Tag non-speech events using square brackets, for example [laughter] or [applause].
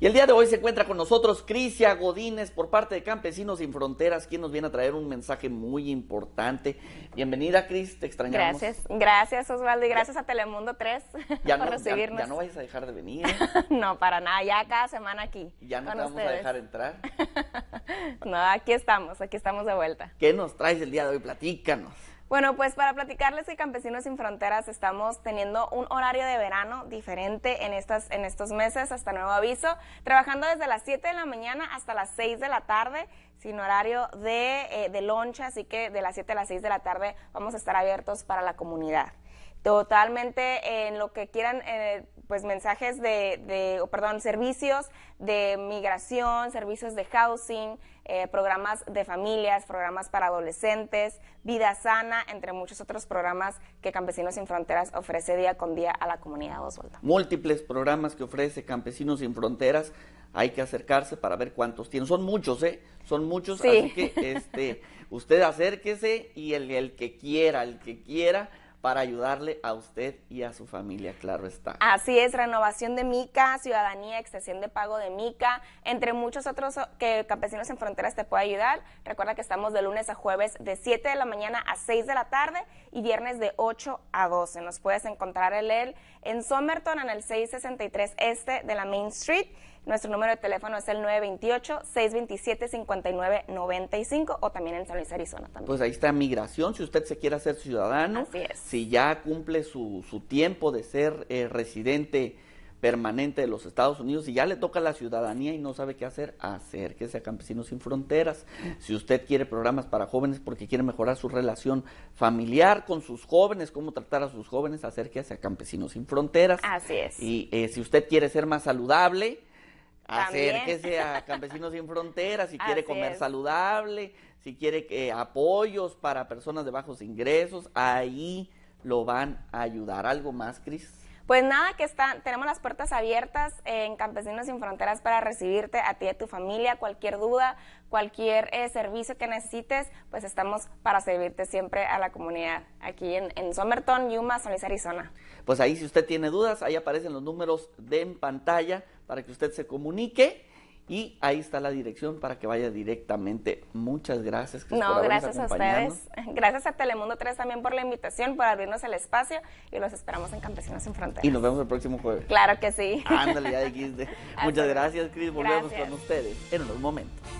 Y el día de hoy se encuentra con nosotros Crisia Godínez por parte de Campesinos Sin Fronteras, quien nos viene a traer un mensaje muy importante. Bienvenida, Cris, te extrañamos. Gracias, gracias Osvaldo y gracias a Telemundo 3 [laughs] ya por recibirnos. Ya, no vayas a dejar de venir. ¿eh? [laughs] no, para nada, ya cada semana aquí. Ya no te vamos a dejar entrar. [laughs] no, aquí estamos, aquí estamos de vuelta. ¿Qué nos traes el día de hoy? Platícanos. Bueno, pues para platicarles que Campesinos sin Fronteras estamos teniendo un horario de verano diferente en, estas, en estos meses, hasta nuevo aviso, trabajando desde las 7 de la mañana hasta las 6 de la tarde, sin horario de, eh, de loncha, así que de las 7 a las 6 de la tarde vamos a estar abiertos para la comunidad totalmente en lo que quieran, eh, pues mensajes de, perdón, servicios de migración, servicios de housing, eh, programas de familias, programas para adolescentes, Vida Sana, entre muchos otros programas que Campesinos Sin Fronteras ofrece día con día a la comunidad, Osvaldo. Múltiples programas que ofrece Campesinos Sin Fronteras. Hay que acercarse para ver cuántos tienen. Son muchos, ¿eh? Son muchos, así que este, usted acérquese y el que quiera, el que quiera, para ayudarle a usted y a su familia, claro está. Así es, renovación de MICA, ciudadanía, extensión de pago de MICA, entre muchos otros que Campesinos en Fronteras te puede ayudar. Recuerda que estamos de lunes a jueves de 7 de la mañana a 6 de la tarde y viernes de 8 a 12. Nos puedes encontrar en el en Somerton en el 663 este de la Main Street nuestro número de teléfono es el 928-627-5995 o también en San Luis, Arizona. También. Pues ahí está migración, si usted se quiere hacer ciudadano, si ya cumple su, tiempo de ser eh, residente permanente de los Estados Unidos y ya le toca la ciudadanía y no sabe qué hacer, acérquese a Campesinos Sin Fronteras. Si usted quiere programas para jóvenes porque quiere mejorar su relación familiar con sus jóvenes, cómo tratar a sus jóvenes, acérquese a Campesinos Sin Fronteras. Así es. Y eh, si usted quiere ser más saludable, hacer Acérquese a Campesinos Sin Fronteras si quiere comer saludable, si quiere eh, apoyos para personas de bajos ingresos, ahí lo van a ayudar. ¿Algo más, Cris? Pues nada, que está, tenemos las puertas abiertas en Campesinos Sin Fronteras para recibirte a ti y a tu familia. Cualquier duda, cualquier eh, servicio que necesites, pues estamos para servirte siempre a la comunidad aquí en, Somerton, Yuma, San Luis, Arizona. Pues ahí si usted tiene dudas, ahí aparecen los números de en pantalla para que usted se comunique. Y ahí está la dirección para que vaya directamente. Muchas gracias. no, gracias a ustedes. Gracias a Telemundo 3 también por la invitación, por abrirnos el espacio y los esperamos en Campesinos sin Fronteras. Y nos vemos el próximo jueves. Claro que sí. Ándale, ya dijiste. [laughs] Muchas gracias, Cris. Volvemos con ustedes en unos momentos.